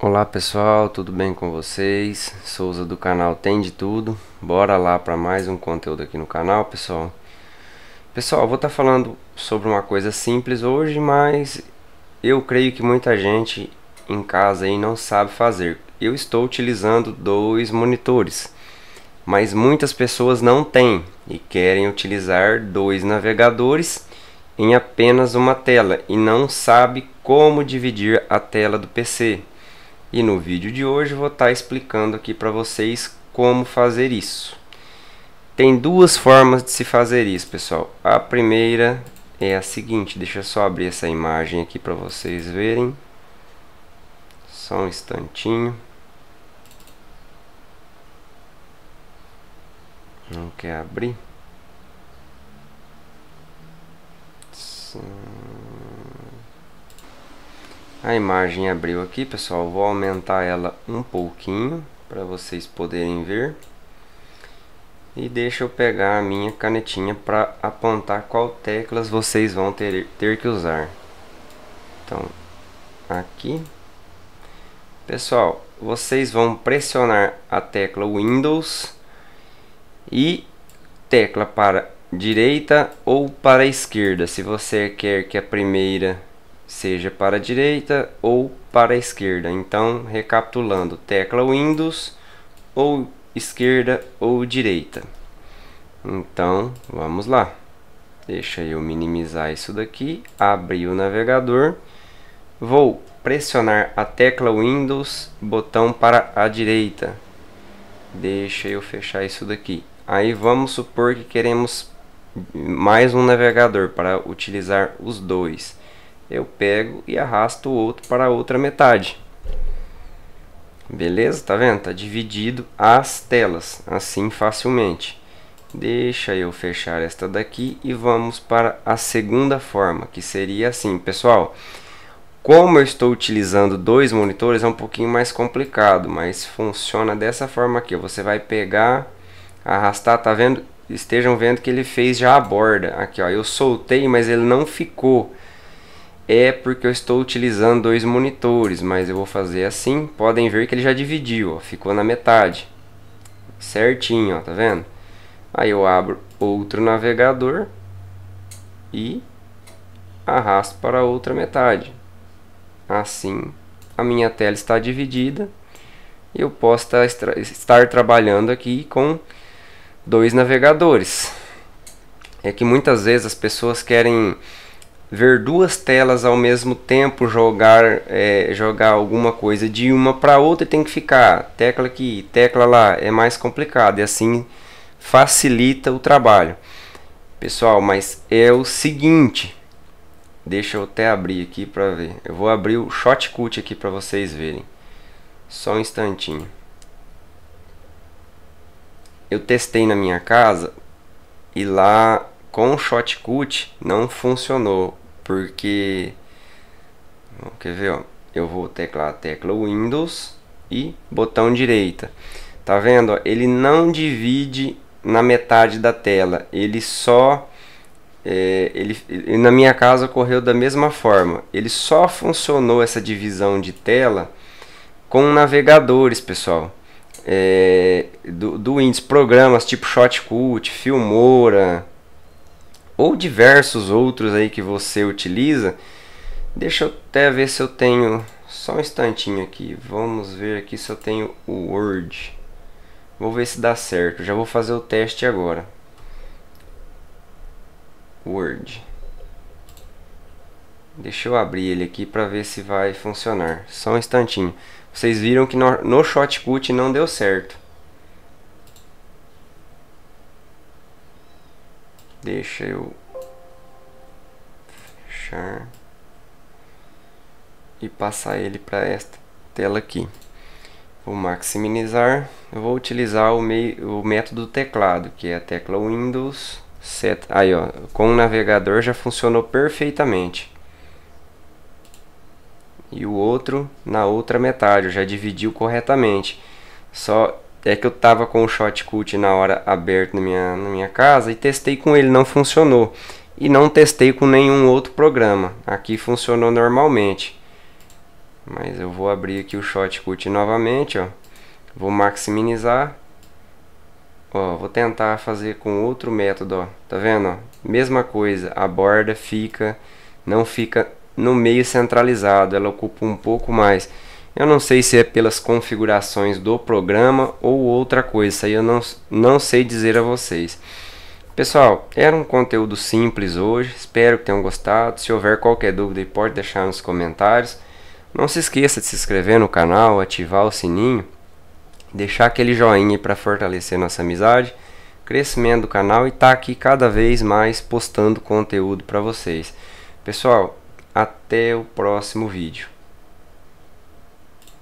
Olá pessoal, tudo bem com vocês? Souza do canal Tem de Tudo. Bora lá para mais um conteúdo aqui no canal, pessoal. Pessoal, vou estar tá falando sobre uma coisa simples hoje, mas eu creio que muita gente em casa aí não sabe fazer. Eu estou utilizando dois monitores, mas muitas pessoas não têm e querem utilizar dois navegadores em apenas uma tela e não sabe como dividir a tela do PC. E no vídeo de hoje vou estar tá explicando aqui para vocês como fazer isso. Tem duas formas de se fazer isso, pessoal. A primeira é a seguinte, deixa eu só abrir essa imagem aqui para vocês verem. Só um instantinho. Não quer abrir? Sim. A imagem abriu aqui, pessoal. Vou aumentar ela um pouquinho para vocês poderem ver. E deixa eu pegar a minha canetinha para apontar qual teclas vocês vão ter, ter que usar. Então, aqui. Pessoal, vocês vão pressionar a tecla Windows e tecla para direita ou para esquerda. Se você quer que a primeira seja para a direita ou para a esquerda. Então, recapitulando, tecla Windows ou esquerda ou direita. Então, vamos lá. Deixa eu minimizar isso daqui, abrir o navegador. Vou pressionar a tecla Windows, botão para a direita. Deixa eu fechar isso daqui. Aí vamos supor que queremos mais um navegador para utilizar os dois eu pego e arrasto o outro para a outra metade. Beleza? Tá vendo? Tá dividido as telas, assim facilmente. Deixa eu fechar esta daqui e vamos para a segunda forma, que seria assim, pessoal. Como eu estou utilizando dois monitores, é um pouquinho mais complicado, mas funciona dessa forma aqui. Você vai pegar, arrastar, tá vendo? Estejam vendo que ele fez já a borda. Aqui, ó, eu soltei, mas ele não ficou é porque eu estou utilizando dois monitores, mas eu vou fazer assim. Podem ver que ele já dividiu, ó, ficou na metade. Certinho, ó, tá vendo? Aí eu abro outro navegador e arrasto para a outra metade. Assim, a minha tela está dividida. e Eu posso estar trabalhando aqui com dois navegadores. É que muitas vezes as pessoas querem ver duas telas ao mesmo tempo, jogar é, jogar alguma coisa de uma para outra e tem que ficar tecla aqui, tecla lá, é mais complicado e assim facilita o trabalho. Pessoal, mas é o seguinte, deixa eu até abrir aqui para ver. Eu vou abrir o shortcut aqui para vocês verem. Só um instantinho. Eu testei na minha casa e lá com o shotcut não funcionou, porque quer ver, ó, eu vou teclar a tecla Windows e botão direita. Tá vendo? Ele não divide na metade da tela, ele só é, ele, ele, na minha casa ocorreu da mesma forma. Ele só funcionou essa divisão de tela com navegadores, pessoal. É, do, do Windows, programas tipo Shotcut, Filmora, ou diversos outros aí que você utiliza. Deixa eu até ver se eu tenho só um instantinho aqui. Vamos ver aqui se eu tenho o Word. Vou ver se dá certo. Já vou fazer o teste agora. Word. Deixa eu abrir ele aqui para ver se vai funcionar. Só um instantinho. Vocês viram que no, no shotcut não deu certo. Deixa eu fechar e passar ele para esta tela aqui. Vou maximizar. Eu vou utilizar o, meio, o método teclado, que é a tecla Windows Set. Aí, ó, com o navegador já funcionou perfeitamente. E o outro na outra metade, eu já dividiu corretamente. Só até que eu tava com o Shot Cut na hora aberto na minha, na minha casa e testei com ele, não funcionou. E não testei com nenhum outro programa. Aqui funcionou normalmente. Mas eu vou abrir aqui o Shot Cut novamente, ó. Vou maximizar. Ó, vou tentar fazer com outro método, ó. Tá vendo, ó? Mesma coisa, a borda fica, não fica no meio centralizado, ela ocupa um pouco mais. Eu não sei se é pelas configurações do programa ou outra coisa, isso aí eu não, não sei dizer a vocês. Pessoal, era um conteúdo simples hoje, espero que tenham gostado. Se houver qualquer dúvida, pode deixar nos comentários. Não se esqueça de se inscrever no canal, ativar o sininho, deixar aquele joinha para fortalecer nossa amizade, crescimento do canal e estar tá aqui cada vez mais postando conteúdo para vocês. Pessoal, até o próximo vídeo.